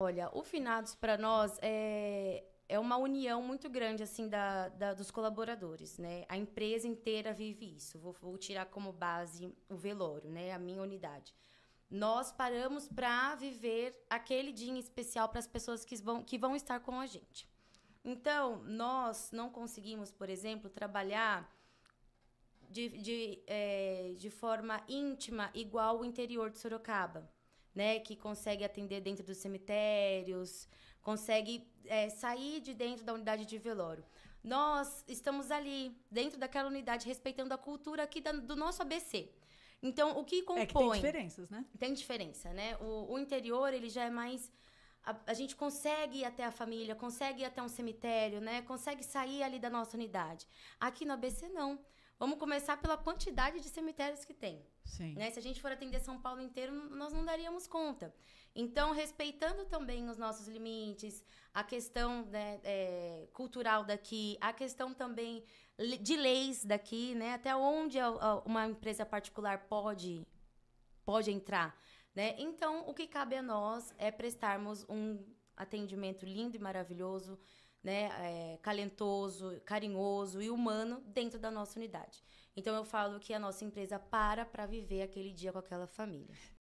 Olha, o Finados para nós é, é uma união muito grande assim da, da, dos colaboradores, né? A empresa inteira vive isso. Vou, vou tirar como base o velório, né? A minha unidade. Nós paramos para viver aquele dia especial para as pessoas que vão, que vão estar com a gente. Então, nós não conseguimos, por exemplo, trabalhar de, de, é, de forma íntima igual o interior de Sorocaba né, que consegue atender dentro dos cemitérios, consegue é, sair de dentro da unidade de velório. Nós estamos ali, dentro daquela unidade, respeitando a cultura aqui da, do nosso ABC. Então, o que compõe... É que tem diferenças, né? Tem diferença, né? O, o interior, ele já é mais... A, a, gente consegue ir até a família, consegue ir até um cemitério, né? Consegue sair ali da nossa unidade. Aqui no ABC, não. Vamos começar pela quantidade de cemitérios que tem. Né? Se a gente for atender São Paulo inteiro, nós não daríamos conta. Então, respeitando também os nossos limites, a questão né, é, cultural daqui, a questão também de leis daqui, né? até onde a, a, uma empresa particular pode, pode entrar. Né? Então, o que cabe a nós é prestarmos um atendimento lindo e maravilhoso, né, é, calentoso, carinhoso e humano dentro da nossa unidade. Então eu falo que a nossa empresa para para viver aquele dia com aquela família.